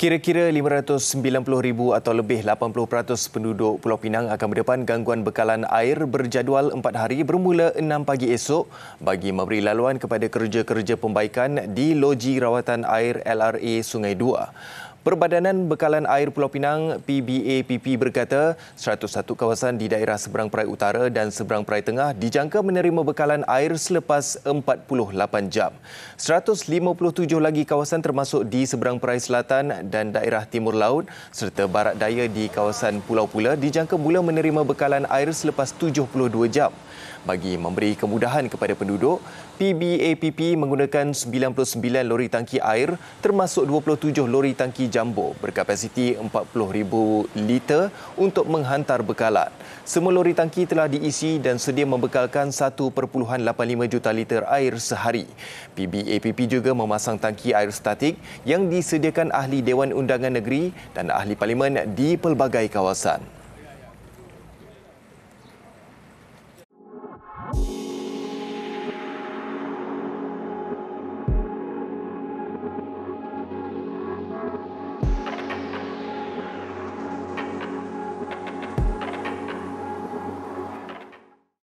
Kira-kira 590,000 atau lebih 80% penduduk Pulau Pinang akan berdepan gangguan bekalan air berjadual 4 hari bermula 6 pagi esok bagi memberi laluan kepada kerja-kerja pembaikan di loji rawatan air LRA Sungai 2. Perbadanan Bekalan Air Pulau Pinang PBAPP berkata 101 kawasan di daerah seberang Perai Utara dan seberang Perai Tengah dijangka menerima bekalan air selepas 48 jam. 157 lagi kawasan termasuk di seberang Perai Selatan dan daerah Timur Laut serta barat daya di kawasan Pulau Pula dijangka mula menerima bekalan air selepas 72 jam. Bagi memberi kemudahan kepada penduduk, PBAPP menggunakan 99 lori tangki air termasuk 27 lori tangki jam jumbo berkapasiti 40,000 liter untuk menghantar bekalan. Semua lori tangki telah diisi dan sedia membekalkan 1.85 juta liter air sehari. PBAPP juga memasang tangki air statik yang disediakan ahli Dewan Undangan Negeri dan ahli Parlimen di pelbagai kawasan.